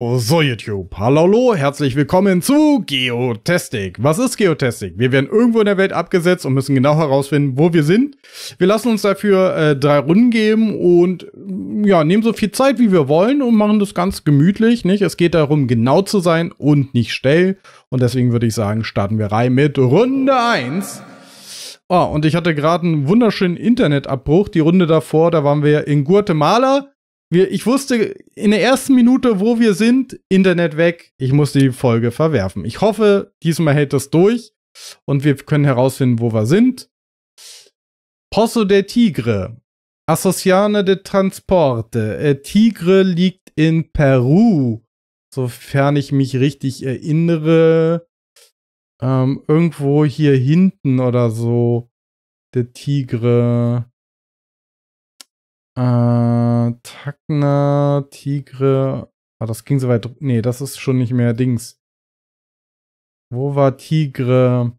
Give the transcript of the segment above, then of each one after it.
So YouTube, hallo, hallo, herzlich willkommen zu Geotastic. Was ist Geotastic? Wir werden irgendwo in der Welt abgesetzt und müssen genau herausfinden, wo wir sind. Wir lassen uns dafür äh, drei Runden geben und mm, ja, nehmen so viel Zeit, wie wir wollen und machen das ganz gemütlich, nicht? Es geht darum, genau zu sein und nicht schnell. Und deswegen würde ich sagen, starten wir rein mit Runde 1. Oh, ah, und ich hatte gerade einen wunderschönen Internetabbruch. Die Runde davor, da waren wir in Guatemala wir, ich wusste in der ersten Minute, wo wir sind, Internet weg. Ich muss die Folge verwerfen. Ich hoffe, diesmal hält das durch und wir können herausfinden, wo wir sind. Pozo de Tigre. Associazione de Transporte. Äh, Tigre liegt in Peru. Sofern ich mich richtig erinnere. Ähm, irgendwo hier hinten oder so. Der Tigre. Äh, Takna, Tigre. Ah, das ging so weit. Nee, das ist schon nicht mehr Dings. Wo war Tigre?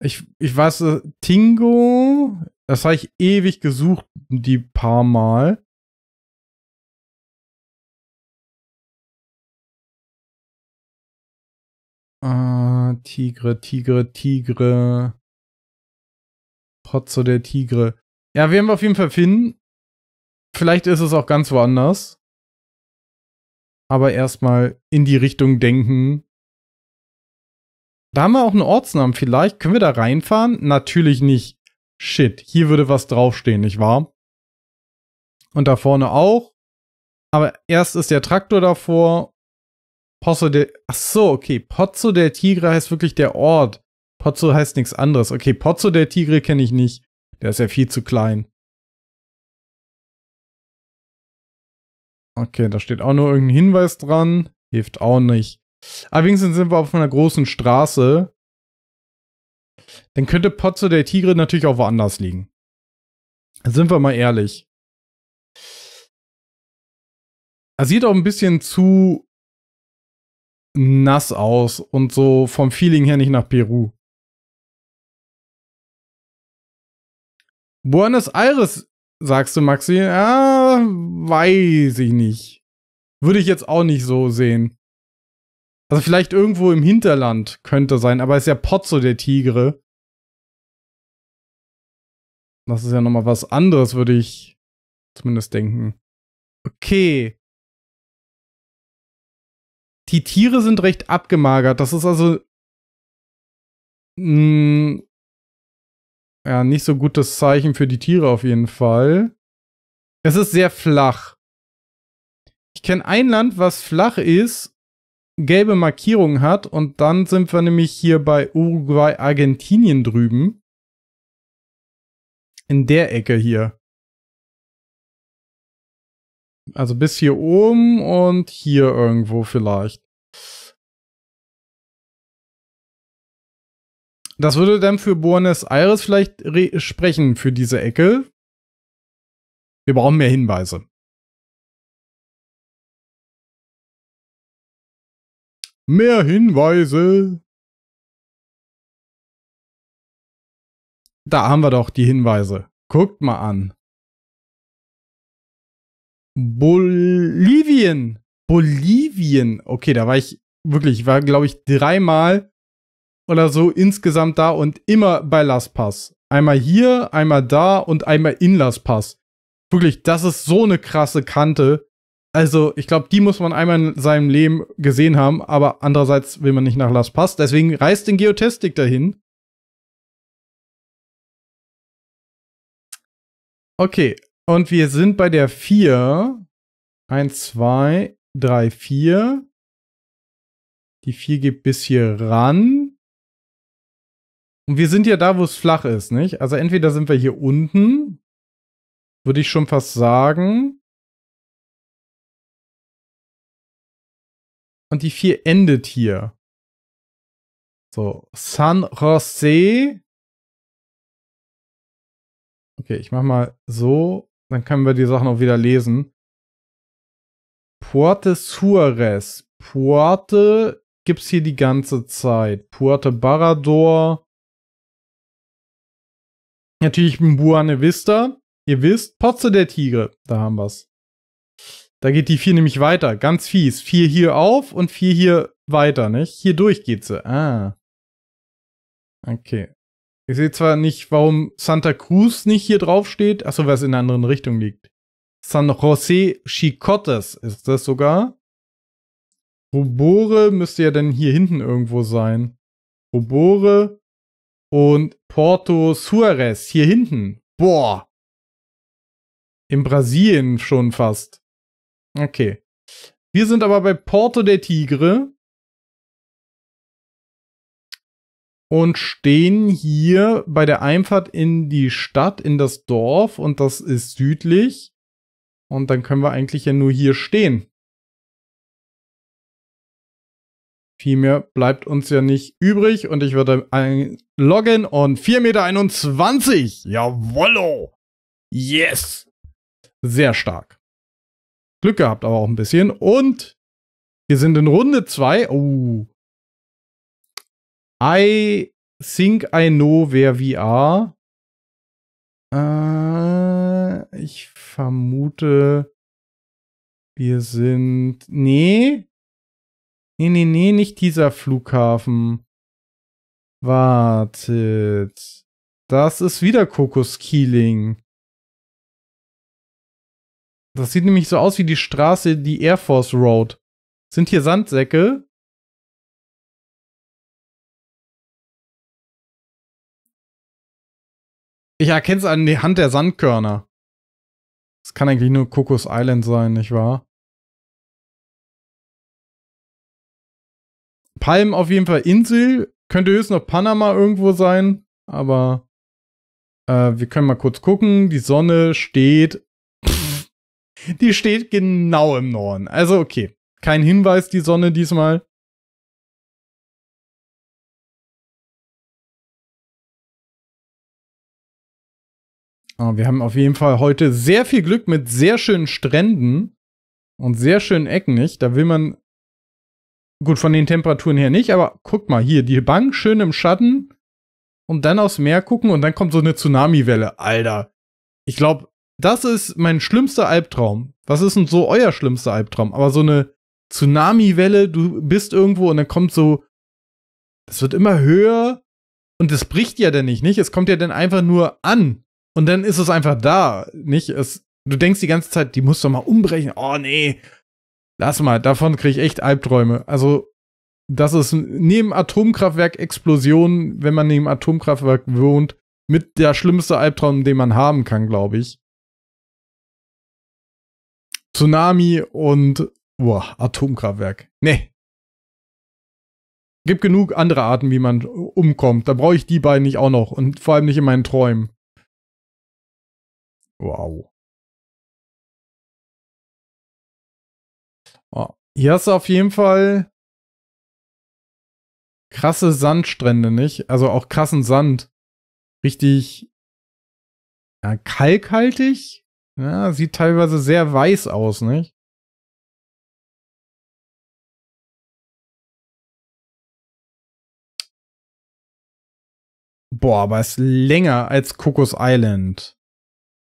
Ich, ich weiß, äh, Tingo, das habe ich ewig gesucht, die paar Mal. Ah, Tigre, Tigre, Tigre. Potzo der Tigre. Ja, werden wir auf jeden Fall finden. Vielleicht ist es auch ganz woanders. Aber erstmal in die Richtung denken. Da haben wir auch einen Ortsnamen. Vielleicht können wir da reinfahren? Natürlich nicht. Shit, hier würde was draufstehen, nicht wahr? Und da vorne auch. Aber erst ist der Traktor davor. Pozzo del. Achso, okay. Pozzo del Tigre heißt wirklich der Ort. Pozzo heißt nichts anderes. Okay, Pozzo del Tigre kenne ich nicht. Der ist ja viel zu klein. Okay, da steht auch nur irgendein Hinweis dran. Hilft auch nicht. Aber ah, wenigstens sind wir auf einer großen Straße. Dann könnte Pozzo der Tigre natürlich auch woanders liegen. Sind wir mal ehrlich. Er sieht auch ein bisschen zu nass aus und so vom Feeling her nicht nach Peru. Buenos Aires, sagst du, Maxi? Ja, weiß ich nicht. Würde ich jetzt auch nicht so sehen. Also vielleicht irgendwo im Hinterland könnte sein, aber ist ja Pozzo der Tigre. Das ist ja nochmal was anderes, würde ich zumindest denken. Okay. Die Tiere sind recht abgemagert. Das ist also mh, mm, ja, nicht so gutes Zeichen für die Tiere auf jeden Fall. Es ist sehr flach. Ich kenne ein Land, was flach ist, gelbe Markierungen hat und dann sind wir nämlich hier bei Uruguay, Argentinien drüben. In der Ecke hier. Also bis hier oben und hier irgendwo vielleicht. Das würde dann für Buenos Aires vielleicht sprechen für diese Ecke. Wir brauchen mehr Hinweise. Mehr Hinweise. Da haben wir doch die Hinweise. Guckt mal an. Bolivien. Bolivien. Okay, da war ich wirklich, ich war, glaube ich, dreimal oder so insgesamt da und immer bei Las Pass. Einmal hier, einmal da und einmal in Las Pass. Wirklich, das ist so eine krasse Kante. Also, ich glaube, die muss man einmal in seinem Leben gesehen haben, aber andererseits will man nicht nach Las Pass. Deswegen reißt den Geotestik dahin. Okay, und wir sind bei der 4. 1, 2, 3, 4. Die 4 geht bis hier ran. Und wir sind ja da, wo es flach ist, nicht? Also entweder sind wir hier unten, würde ich schon fast sagen. Und die 4 endet hier. So, San Jose. Okay, ich mach mal so, dann können wir die Sachen auch wieder lesen. Puerte Suarez. Puerte gibt's hier die ganze Zeit. Puerte Barador. Natürlich in Buane Vista. Ihr wisst, Potze der Tigre. Da haben wir's. Da geht die 4 nämlich weiter. Ganz fies. 4 hier auf und 4 hier weiter, nicht? Hier durch geht sie. Ah. Okay. Ich sehe zwar nicht, warum Santa Cruz nicht hier drauf steht. Achso, weil es in einer anderen Richtung liegt. San José Chicotes ist das sogar. Robore müsste ja dann hier hinten irgendwo sein. Robore und Porto Suarez hier hinten. Boah. In Brasilien schon fast. Okay. Wir sind aber bei Porto der Tigre. Und stehen hier bei der Einfahrt in die Stadt, in das Dorf. Und das ist südlich. Und dann können wir eigentlich ja nur hier stehen. Viel mehr bleibt uns ja nicht übrig und ich würde einloggen und 4,21 Meter. Jawollo! Yes! Sehr stark. Glück gehabt aber auch ein bisschen. Und wir sind in Runde 2. Oh. I think I know wer we are. Äh, ich vermute, wir sind... Nee, Nee, nee, nee, nicht dieser Flughafen. Wartet. Das ist wieder Kokoskeeling. Das sieht nämlich so aus wie die Straße, die Air Force Road. Sind hier Sandsäcke? Ich erkenne es an der Hand der Sandkörner. Das kann eigentlich nur Kokos Island sein, nicht wahr? Palm auf jeden Fall Insel. Könnte höchstens noch Panama irgendwo sein, aber äh, wir können mal kurz gucken. Die Sonne steht. die steht genau im Norden. Also okay. Kein Hinweis, die Sonne diesmal. Oh, wir haben auf jeden Fall heute sehr viel Glück mit sehr schönen Stränden und sehr schönen Ecken, nicht? Da will man Gut, von den Temperaturen her nicht, aber guck mal hier, die Bank schön im Schatten und dann aufs Meer gucken und dann kommt so eine Tsunami-Welle. Alter. Ich glaube, das ist mein schlimmster Albtraum. Was ist denn so euer schlimmster Albtraum? Aber so eine Tsunami-Welle, du bist irgendwo und dann kommt so, das wird immer höher und es bricht ja dann nicht, nicht? Es kommt ja dann einfach nur an und dann ist es einfach da, nicht? Es, du denkst die ganze Zeit, die muss doch mal umbrechen. Oh nee, Lass mal, davon kriege ich echt Albträume. Also, das ist neben Atomkraftwerk Explosionen, wenn man neben Atomkraftwerk wohnt, mit der schlimmste Albtraum, den man haben kann, glaube ich. Tsunami und boah, Atomkraftwerk. Nee. Gibt genug andere Arten, wie man umkommt. Da brauche ich die beiden nicht auch noch. Und vor allem nicht in meinen Träumen. Wow. Hier hast du auf jeden Fall krasse Sandstrände, nicht? Also auch krassen Sand. Richtig ja, kalkhaltig. Ja, sieht teilweise sehr weiß aus, nicht? Boah, aber ist länger als Cocos Island.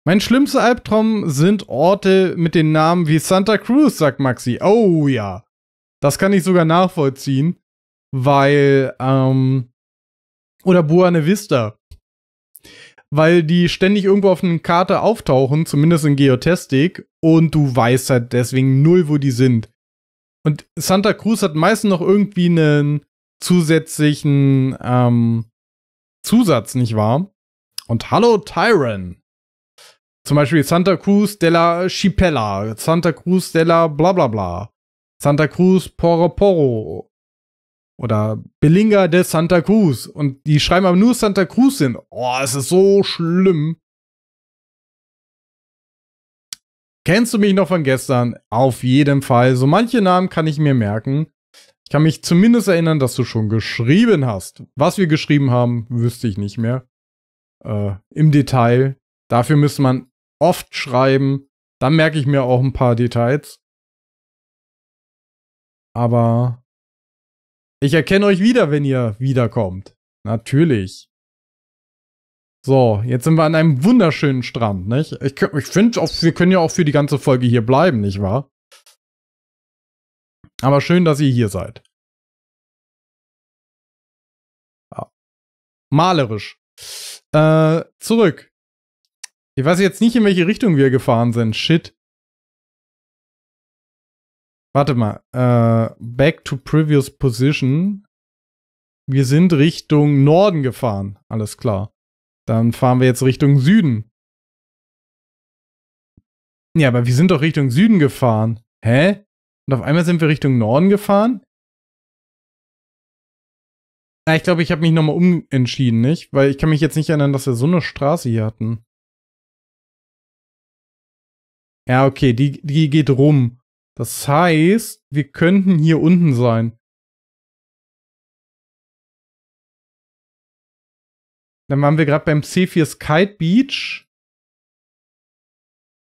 Mein schlimmster Albtraum sind Orte mit den Namen wie Santa Cruz, sagt Maxi. Oh ja. Das kann ich sogar nachvollziehen, weil, ähm, oder Buena Vista. Weil die ständig irgendwo auf einer Karte auftauchen, zumindest in Geotestik, und du weißt halt deswegen null, wo die sind. Und Santa Cruz hat meistens noch irgendwie einen zusätzlichen ähm, Zusatz, nicht wahr? Und hallo Tyron. Zum Beispiel Santa Cruz de la Chipella, Santa Cruz de la bla bla bla, Santa Cruz Poro Poro oder Belinga de Santa Cruz. Und die schreiben aber nur Santa Cruz hin. Oh, es ist so schlimm. Kennst du mich noch von gestern? Auf jeden Fall. So manche Namen kann ich mir merken. Ich kann mich zumindest erinnern, dass du schon geschrieben hast. Was wir geschrieben haben, wüsste ich nicht mehr. Äh, Im Detail. Dafür müsste man oft schreiben. Dann merke ich mir auch ein paar Details. Aber ich erkenne euch wieder, wenn ihr wiederkommt. Natürlich. So, jetzt sind wir an einem wunderschönen Strand, nicht? Ich, ich finde, wir können ja auch für die ganze Folge hier bleiben, nicht wahr? Aber schön, dass ihr hier seid. Ja. Malerisch. Äh, zurück ich weiß jetzt nicht, in welche Richtung wir gefahren sind. Shit. Warte mal. Äh, back to previous position. Wir sind Richtung Norden gefahren. Alles klar. Dann fahren wir jetzt Richtung Süden. Ja, aber wir sind doch Richtung Süden gefahren. Hä? Und auf einmal sind wir Richtung Norden gefahren? Ah, ich glaube, ich habe mich nochmal umentschieden, nicht? Weil ich kann mich jetzt nicht erinnern, dass wir so eine Straße hier hatten. Ja, okay, die, die geht rum. Das heißt, wir könnten hier unten sein. Dann waren wir gerade beim C4 Kite Beach.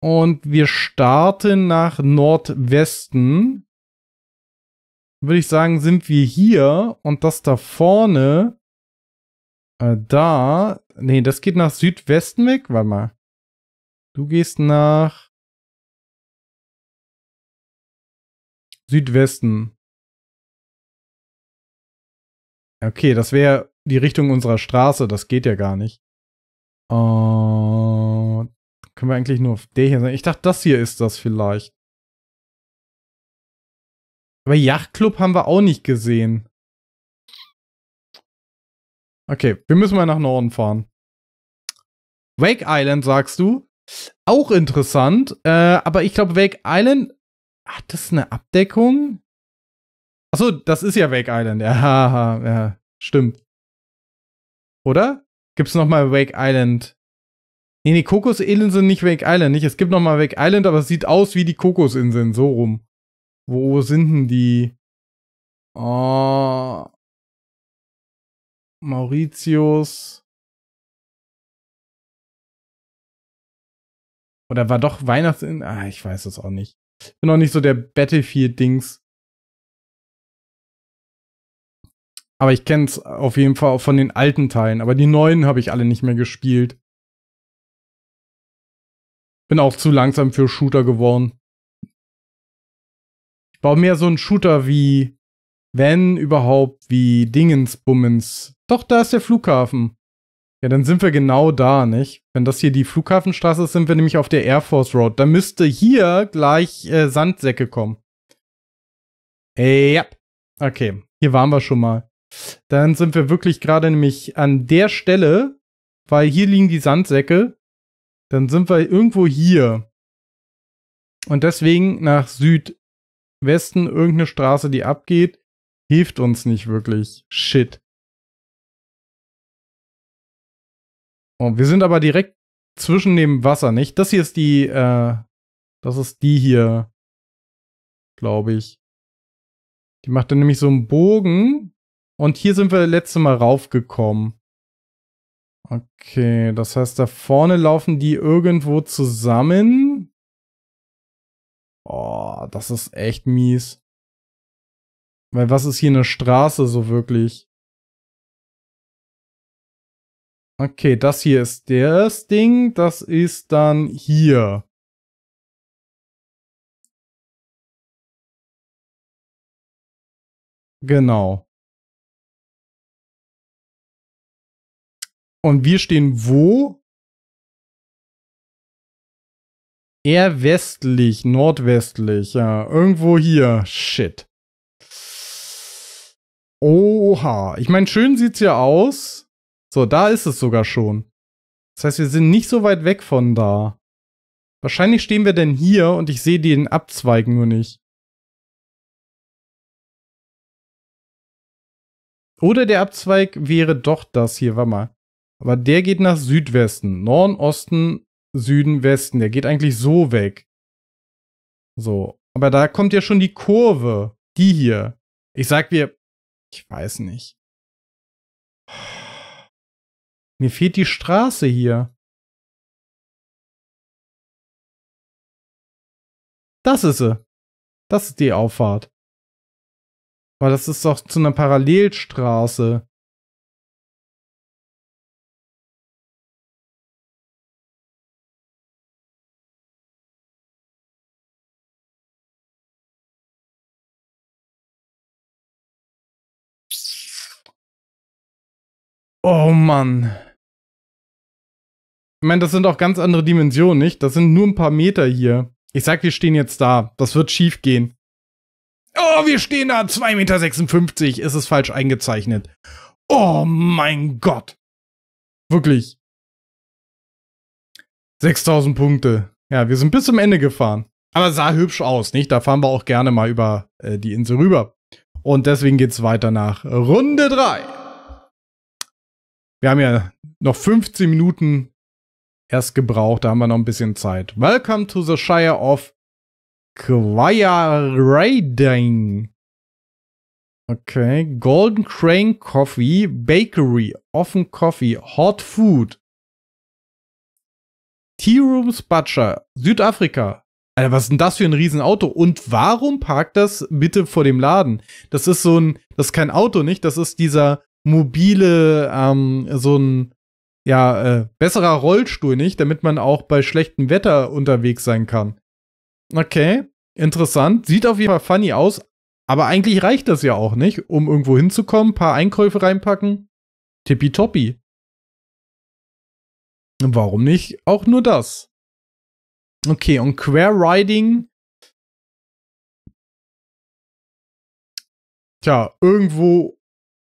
Und wir starten nach Nordwesten. Würde ich sagen, sind wir hier. Und das da vorne, äh, da, nee, das geht nach Südwesten weg. Warte mal. Du gehst nach Südwesten. Okay, das wäre die Richtung unserer Straße. Das geht ja gar nicht. Uh, können wir eigentlich nur auf der hier sein? Ich dachte, das hier ist das vielleicht. Aber Yachtclub haben wir auch nicht gesehen. Okay, wir müssen mal nach Norden fahren. Wake Island, sagst du? Auch interessant, äh, aber ich glaube, Wake Island hat das eine Abdeckung? Achso, das ist ja Wake Island. Ja, haha, ja, stimmt. Oder? Gibt's nochmal Wake Island? Nee, nee, Kokosinseln sind nicht Wake Island, nicht? Es gibt nochmal Wake Island, aber es sieht aus wie die Kokosinseln, so rum. Wo sind denn die? Oh. Mauritius. Oder war doch Weihnachtsin. Ah, ich weiß es auch nicht bin auch nicht so der Battlefield-Dings. Aber ich kenne es auf jeden Fall auch von den alten Teilen. Aber die neuen habe ich alle nicht mehr gespielt. Bin auch zu langsam für Shooter geworden. Ich baue mehr so einen Shooter wie, wenn überhaupt, wie Dingensbummens. Doch, da ist der Flughafen. Ja, dann sind wir genau da, nicht? Wenn das hier die Flughafenstraße ist, sind wir nämlich auf der Air Force Road. Da müsste hier gleich äh, Sandsäcke kommen. ja. Okay, hier waren wir schon mal. Dann sind wir wirklich gerade nämlich an der Stelle, weil hier liegen die Sandsäcke. Dann sind wir irgendwo hier. Und deswegen nach Südwesten irgendeine Straße, die abgeht, hilft uns nicht wirklich. Shit. Oh, wir sind aber direkt zwischen dem Wasser, nicht? Das hier ist die, äh, das ist die hier, glaube ich. Die macht dann nämlich so einen Bogen. Und hier sind wir letzte Mal raufgekommen. Okay, das heißt, da vorne laufen die irgendwo zusammen. Oh, das ist echt mies. Weil was ist hier eine Straße so wirklich? Okay, das hier ist das Ding. Das ist dann hier. Genau. Und wir stehen wo? Eher westlich, nordwestlich, ja. Irgendwo hier. Shit. Oha. Ich meine, schön sieht's ja aus. So, da ist es sogar schon. Das heißt, wir sind nicht so weit weg von da. Wahrscheinlich stehen wir denn hier und ich sehe den Abzweig nur nicht. Oder der Abzweig wäre doch das hier, warte mal. Aber der geht nach Südwesten. Norden, Osten, Süden, Westen. Der geht eigentlich so weg. So. Aber da kommt ja schon die Kurve. Die hier. Ich sag wir. Ich weiß nicht. Mir fehlt die Straße hier. Das ist sie. Das ist die Auffahrt. Weil das ist doch zu einer Parallelstraße. Oh Mann. Ich meine, das sind auch ganz andere Dimensionen, nicht? Das sind nur ein paar Meter hier. Ich sag, wir stehen jetzt da. Das wird schief gehen. Oh, wir stehen da. 2,56 Meter. Ist es falsch eingezeichnet. Oh mein Gott. Wirklich. 6000 Punkte. Ja, wir sind bis zum Ende gefahren. Aber sah hübsch aus, nicht? Da fahren wir auch gerne mal über äh, die Insel rüber. Und deswegen geht's weiter nach Runde 3. Wir haben ja noch 15 Minuten erst gebraucht. Da haben wir noch ein bisschen Zeit. Welcome to the Shire of Quiarading. Okay. Golden Crane Coffee, Bakery, Offen Coffee, Hot Food. Tea Rooms Butcher, Südafrika. Alter, was ist denn das für ein Riesenauto? Und warum parkt das bitte vor dem Laden? Das ist so ein, das ist kein Auto, nicht? Das ist dieser mobile, ähm, so ein, ja, äh, besserer Rollstuhl nicht, damit man auch bei schlechtem Wetter unterwegs sein kann. Okay, interessant. Sieht auf jeden Fall funny aus, aber eigentlich reicht das ja auch nicht, um irgendwo hinzukommen, paar Einkäufe reinpacken. Tippitoppi. Warum nicht auch nur das? Okay, und Quer Riding. Tja, irgendwo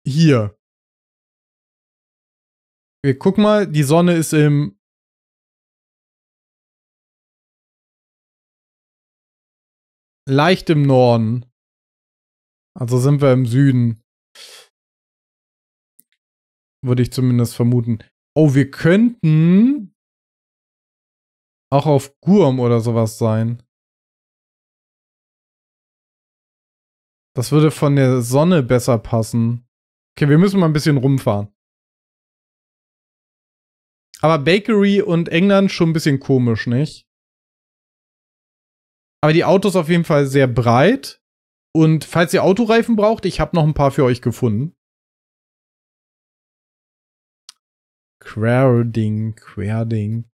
hier. Wir äh, gucken mal, die Sonne ist im leicht im Norden. Also sind wir im Süden. Würde ich zumindest vermuten. Oh, wir könnten auch auf Gurm oder sowas sein. Das würde von der Sonne besser passen. Okay, wir müssen mal ein bisschen rumfahren. Aber Bakery und England schon ein bisschen komisch, nicht? Aber die Autos auf jeden Fall sehr breit. Und falls ihr Autoreifen braucht, ich habe noch ein paar für euch gefunden. Querding, Querding.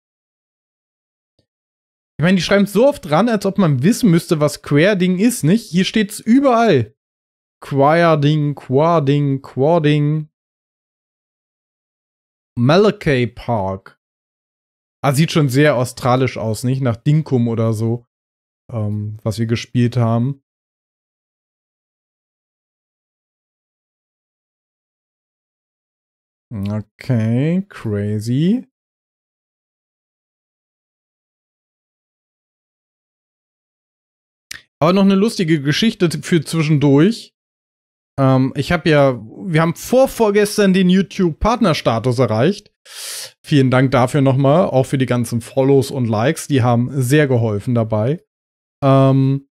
Ich meine, die schreiben so oft dran, als ob man wissen müsste, was Querding ist, nicht? Hier steht's überall. Querding, Quading, Quading. Malakay Park. Ah, sieht schon sehr australisch aus, nicht? Nach Dinkum oder so, ähm, was wir gespielt haben. Okay, crazy. Aber noch eine lustige Geschichte für zwischendurch. Ähm, ich habe ja, wir haben vorvorgestern den YouTube-Partnerstatus erreicht. Vielen Dank dafür nochmal, auch für die ganzen Follows und Likes. Die haben sehr geholfen dabei. Ähm,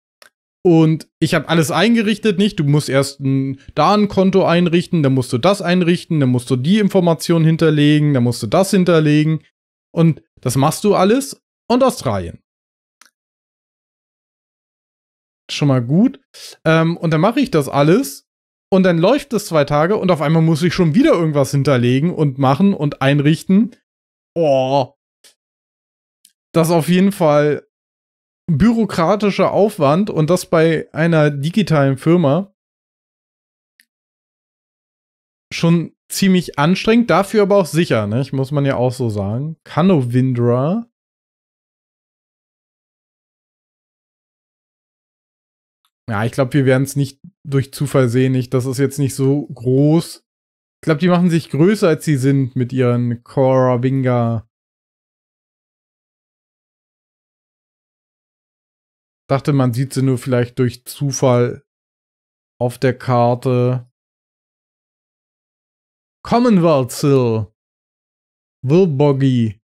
und ich habe alles eingerichtet, nicht? Du musst erst ein, da ein Konto einrichten, dann musst du das einrichten, dann musst du die Information hinterlegen, dann musst du das hinterlegen. Und das machst du alles und Australien. Schon mal gut. Ähm, und dann mache ich das alles und dann läuft es zwei Tage und auf einmal muss ich schon wieder irgendwas hinterlegen und machen und einrichten. Oh. Das ist auf jeden Fall bürokratischer Aufwand und das bei einer digitalen Firma schon ziemlich anstrengend, dafür aber auch sicher, ne? muss man ja auch so sagen. Canovindra ja, ich glaube, wir werden es nicht durch Zufall sehen. Ich, das ist jetzt nicht so groß. Ich glaube, die machen sich größer, als sie sind mit ihren Cora Winga. Dachte, man sieht sie nur vielleicht durch Zufall auf der Karte. Commonwealth Hill. Wilboggy.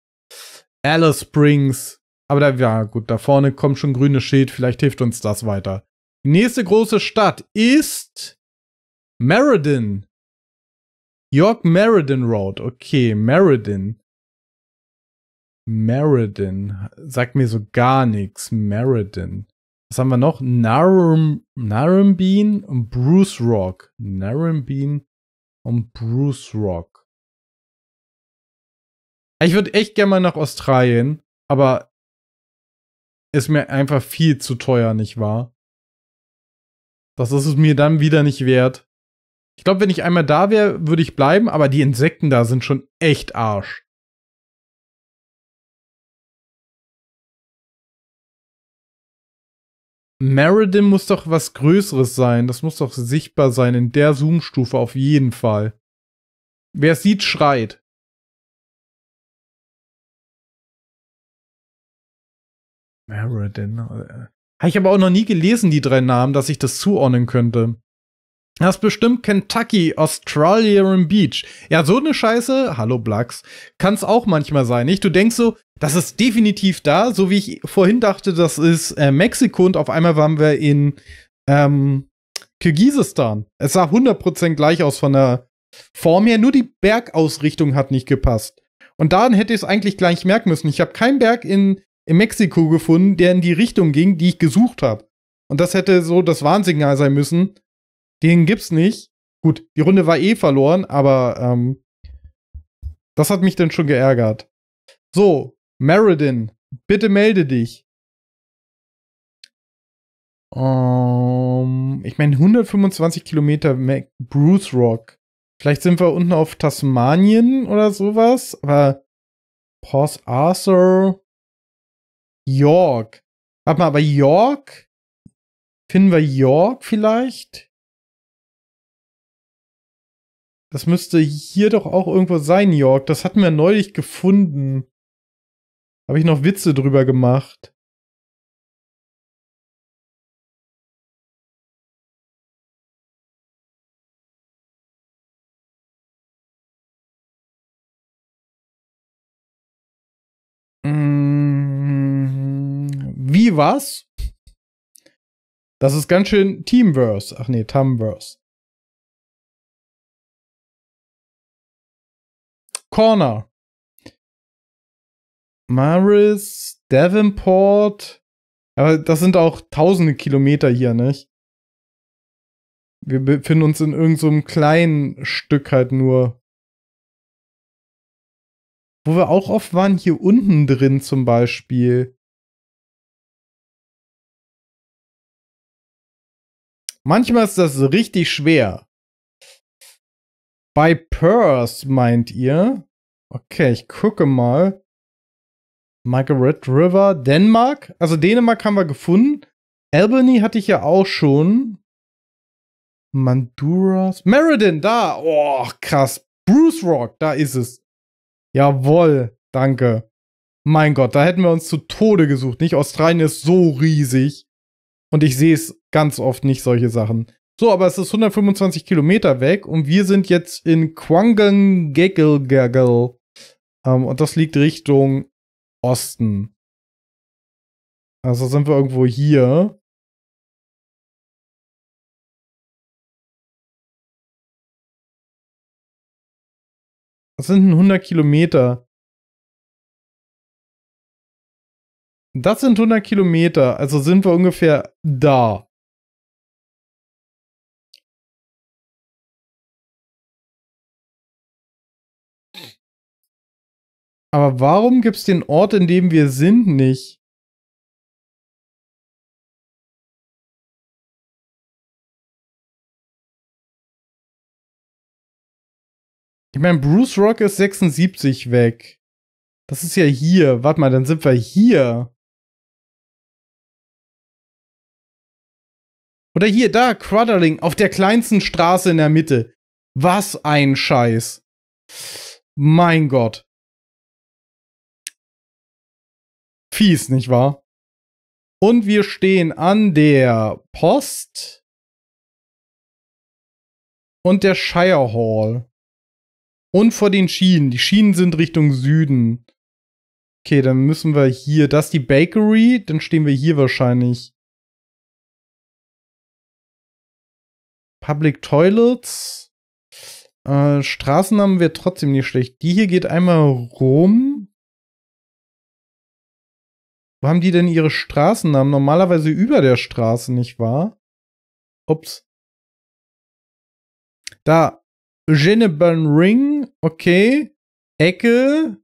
Alice Springs. Aber da, ja, gut, da vorne kommt schon grünes Schild. Vielleicht hilft uns das weiter. Die nächste große Stadt ist Meriden. York Meriden Road. Okay, Meriden. Meriden. Sagt mir so gar nichts. Meriden. Was haben wir noch? Narum, Narumbean und Bruce Rock. Narumbean und Bruce Rock. Ich würde echt gerne mal nach Australien, aber ist mir einfach viel zu teuer, nicht wahr? Das ist es mir dann wieder nicht wert. Ich glaube, wenn ich einmal da wäre, würde ich bleiben, aber die Insekten da sind schon echt Arsch. Meridim muss doch was Größeres sein. Das muss doch sichtbar sein in der Zoom-Stufe auf jeden Fall. Wer es sieht, schreit. Meridim. Ne, äh, habe ich aber auch noch nie gelesen, die drei Namen, dass ich das zuordnen könnte. Das ist bestimmt Kentucky, Australian Beach. Ja, so eine Scheiße, hallo Blax, kann es auch manchmal sein, nicht? Du denkst so, das ist definitiv da, so wie ich vorhin dachte, das ist äh, Mexiko und auf einmal waren wir in ähm, Kirgisistan. Es sah 100% gleich aus von der Form her, nur die Bergausrichtung hat nicht gepasst. Und daran hätte ich es eigentlich gleich merken müssen. Ich habe keinen Berg in in Mexiko gefunden, der in die Richtung ging, die ich gesucht habe. Und das hätte so das Warnsignal sein müssen. Den gibt's nicht. Gut, die Runde war eh verloren, aber ähm, das hat mich dann schon geärgert. So, Meriden, bitte melde dich. Um, ähm, ich meine, 125 Kilometer Bruce Rock. Vielleicht sind wir unten auf Tasmanien oder sowas, aber Pause Arthur. York. Warte mal, aber York? Finden wir York vielleicht? Das müsste hier doch auch irgendwo sein, York. Das hatten wir neulich gefunden. Habe ich noch Witze drüber gemacht. wie was? Das ist ganz schön Teamverse. Ach nee, Tumverse. Corner. Maris, Davenport. Aber das sind auch tausende Kilometer hier, nicht? Wir befinden uns in irgendeinem so kleinen Stück halt nur. Wo wir auch oft waren, hier unten drin zum Beispiel. Manchmal ist das richtig schwer. Bei Purse meint ihr? Okay, ich gucke mal. Margaret River, Dänemark. Also Dänemark haben wir gefunden. Albany hatte ich ja auch schon. Manduras. Meriden, da. Oh, krass. Bruce Rock, da ist es. Jawoll, danke. Mein Gott, da hätten wir uns zu Tode gesucht. Nicht? Australien ist so riesig. Und ich sehe es ganz oft nicht, solche Sachen. So, aber es ist 125 Kilometer weg und wir sind jetzt in Kwangangegelgegel. Ähm, und das liegt Richtung Osten. Also sind wir irgendwo hier. Das sind 100 Kilometer. Das sind 100 Kilometer, also sind wir ungefähr da. Aber warum gibt es den Ort, in dem wir sind, nicht? Ich meine, Bruce Rock ist 76 weg. Das ist ja hier. Warte mal, dann sind wir hier. Oder hier, da, Cruddering, auf der kleinsten Straße in der Mitte. Was ein Scheiß. Mein Gott. Fies, nicht wahr? Und wir stehen an der Post und der Shire Hall. Und vor den Schienen. Die Schienen sind Richtung Süden. Okay, dann müssen wir hier, das ist die Bakery, dann stehen wir hier wahrscheinlich. Public Toilets. Äh, Straßennamen wäre trotzdem nicht schlecht. Die hier geht einmal rum. Wo haben die denn ihre Straßennamen? Normalerweise über der Straße, nicht wahr? Ups. Da. Geneben Ring. Okay. Ecke.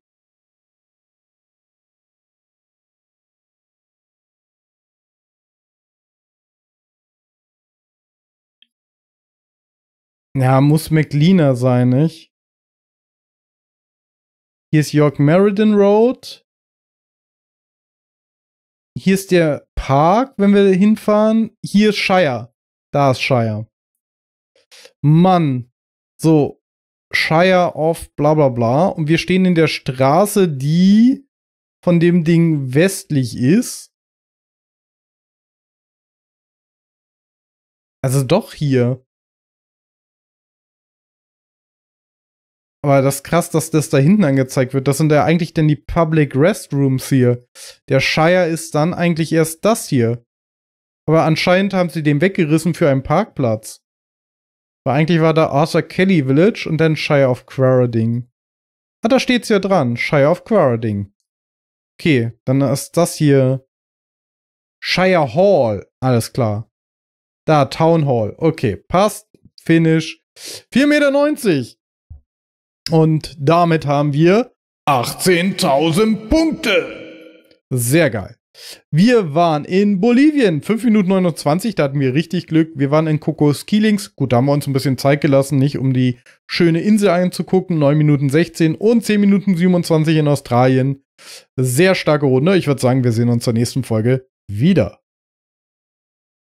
Ja, muss McLeaner sein, nicht? Hier ist York Meriden Road. Hier ist der Park, wenn wir hinfahren. Hier ist Shire. Da ist Shire. Mann. So. Shire of bla bla bla. Und wir stehen in der Straße, die von dem Ding westlich ist. Also doch hier. Aber das ist krass, dass das da hinten angezeigt wird. Das sind ja eigentlich dann die Public Restrooms hier. Der Shire ist dann eigentlich erst das hier. Aber anscheinend haben sie den weggerissen für einen Parkplatz. Weil eigentlich war da Arthur Kelly Village und dann Shire of Quarading. Ah, da steht's ja dran. Shire of Quarading. Okay, dann ist das hier Shire Hall. Alles klar. Da, Town Hall. Okay, passt. Finish. 4,90 Meter. Und damit haben wir 18.000 Punkte. Sehr geil. Wir waren in Bolivien, 5 Minuten 29, da hatten wir richtig Glück. Wir waren in Cocos Kielings, gut, da haben wir uns ein bisschen Zeit gelassen, nicht um die schöne Insel einzugucken, 9 Minuten 16 und 10 Minuten 27 in Australien. Sehr starke Runde, ich würde sagen, wir sehen uns zur nächsten Folge wieder.